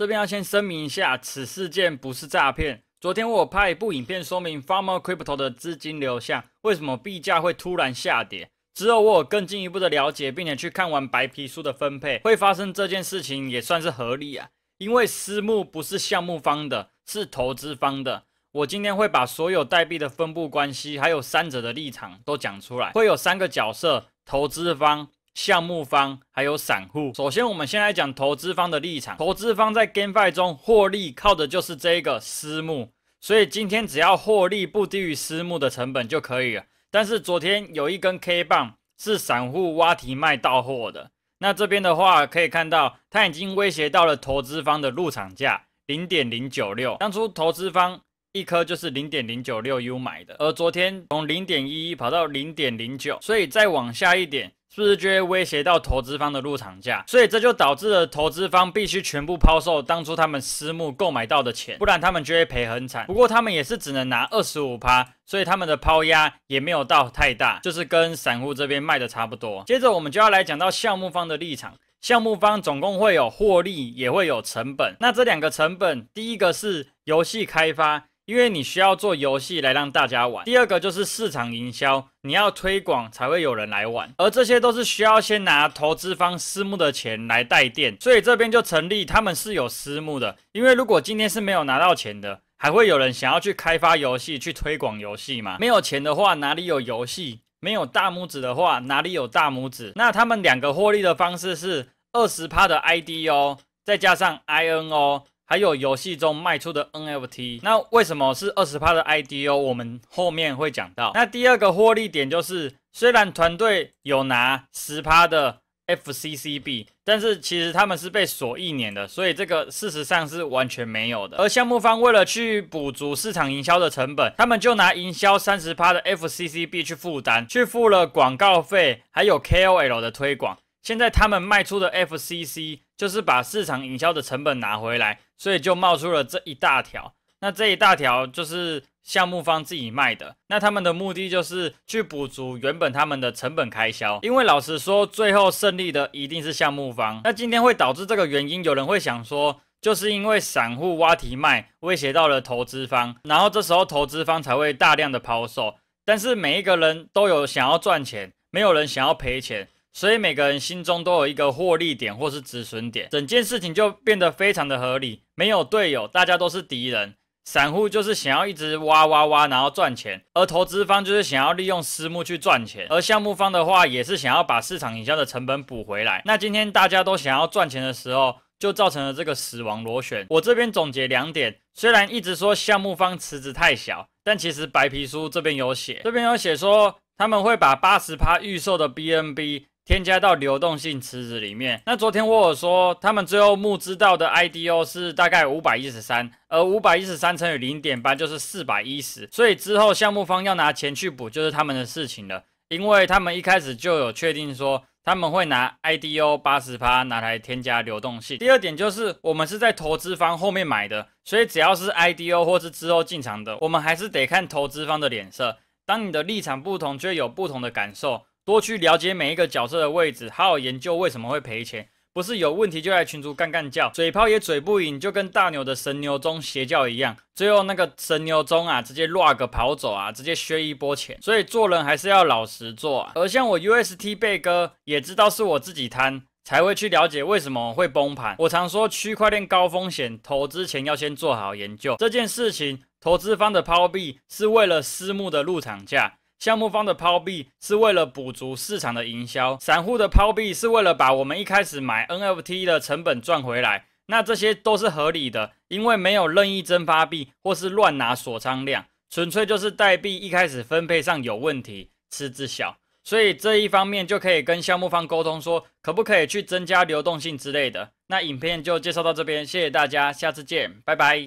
这边要先声明一下，此事件不是诈骗。昨天我拍一部影片，说明 Farmer Crypto 的资金流向，为什么币价会突然下跌。之后我有更进一步的了解，并且去看完白皮书的分配，会发生这件事情也算是合理啊。因为私募不是项目方的，是投资方的。我今天会把所有代币的分布关系，还有三者的立场都讲出来。会有三个角色：投资方。项目方还有散户。首先，我们先来讲投资方的立场。投资方在 g a m e f i 中获利靠的就是这一个私募，所以今天只要获利不低于私募的成本就可以了。但是昨天有一根 K 棒是散户挖题卖到货的，那这边的话可以看到，它已经威胁到了投资方的入场价零点零九六。当初投资方一颗就是零点零九六 U 买的，而昨天从零点一一跑到零点零九，所以再往下一点。是不是就会威胁到投资方的入场价？所以这就导致了投资方必须全部抛售当初他们私募购买到的钱，不然他们就会赔很惨。不过他们也是只能拿二十五趴，所以他们的抛压也没有到太大，就是跟散户这边卖的差不多。接着我们就要来讲到项目方的立场，项目方总共会有获利，也会有成本。那这两个成本，第一个是游戏开发。因为你需要做游戏来让大家玩。第二个就是市场营销，你要推广才会有人来玩。而这些都是需要先拿投资方私募的钱来带电，所以这边就成立，他们是有私募的。因为如果今天是没有拿到钱的，还会有人想要去开发游戏、去推广游戏吗？没有钱的话，哪里有游戏？没有大拇指的话，哪里有大拇指？那他们两个获利的方式是二十趴的 IDO，再加上 INO。还有游戏中卖出的 NFT，那为什么是二十趴的 IDO？我们后面会讲到。那第二个获利点就是，虽然团队有拿十趴的 FCCB，但是其实他们是被锁一年的，所以这个事实上是完全没有的。而项目方为了去补足市场营销的成本，他们就拿营销三十趴的 FCCB 去负担，去付了广告费，还有 KOL 的推广。现在他们卖出的 FCC 就是把市场营销的成本拿回来。所以就冒出了这一大条，那这一大条就是项目方自己卖的，那他们的目的就是去补足原本他们的成本开销。因为老实说，最后胜利的一定是项目方。那今天会导致这个原因，有人会想说，就是因为散户挖题卖，威胁到了投资方，然后这时候投资方才会大量的抛售。但是每一个人都有想要赚钱，没有人想要赔钱，所以每个人心中都有一个获利点或是止损点，整件事情就变得非常的合理。没有队友，大家都是敌人。散户就是想要一直挖挖挖，然后赚钱；而投资方就是想要利用私募去赚钱；而项目方的话，也是想要把市场营销的成本补回来。那今天大家都想要赚钱的时候，就造成了这个死亡螺旋。我这边总结两点：虽然一直说项目方池子太小，但其实白皮书这边有写，这边有写说他们会把八十趴预售的 BNB。添加到流动性池子里面。那昨天沃尔说，他们最后募资到的 IDO 是大概五百一十三，而五百一十三乘以零点八就是四百一十，所以之后项目方要拿钱去补，就是他们的事情了。因为他们一开始就有确定说他们会拿 IDO 八十趴拿来添加流动性。第二点就是我们是在投资方后面买的，所以只要是 IDO 或是之后进场的，我们还是得看投资方的脸色。当你的立场不同，就有不同的感受。多去了解每一个角色的位置，好好研究为什么会赔钱，不是有问题就来群主干干叫，嘴炮也嘴不赢，就跟大牛的神牛中邪教一样，最后那个神牛中啊，直接拉个跑走啊，直接削一波钱，所以做人还是要老实做。啊。而像我 UST 贝哥也知道是我自己贪，才会去了解为什么会崩盘。我常说区块链高风险，投资前要先做好研究。这件事情，投资方的抛币是为了私募的入场价。项目方的抛币是为了补足市场的营销，散户的抛币是为了把我们一开始买 NFT 的成本赚回来，那这些都是合理的，因为没有任意蒸发币或是乱拿锁仓量，纯粹就是代币一开始分配上有问题，赤字小，所以这一方面就可以跟项目方沟通说，可不可以去增加流动性之类的。那影片就介绍到这边，谢谢大家，下次见，拜拜。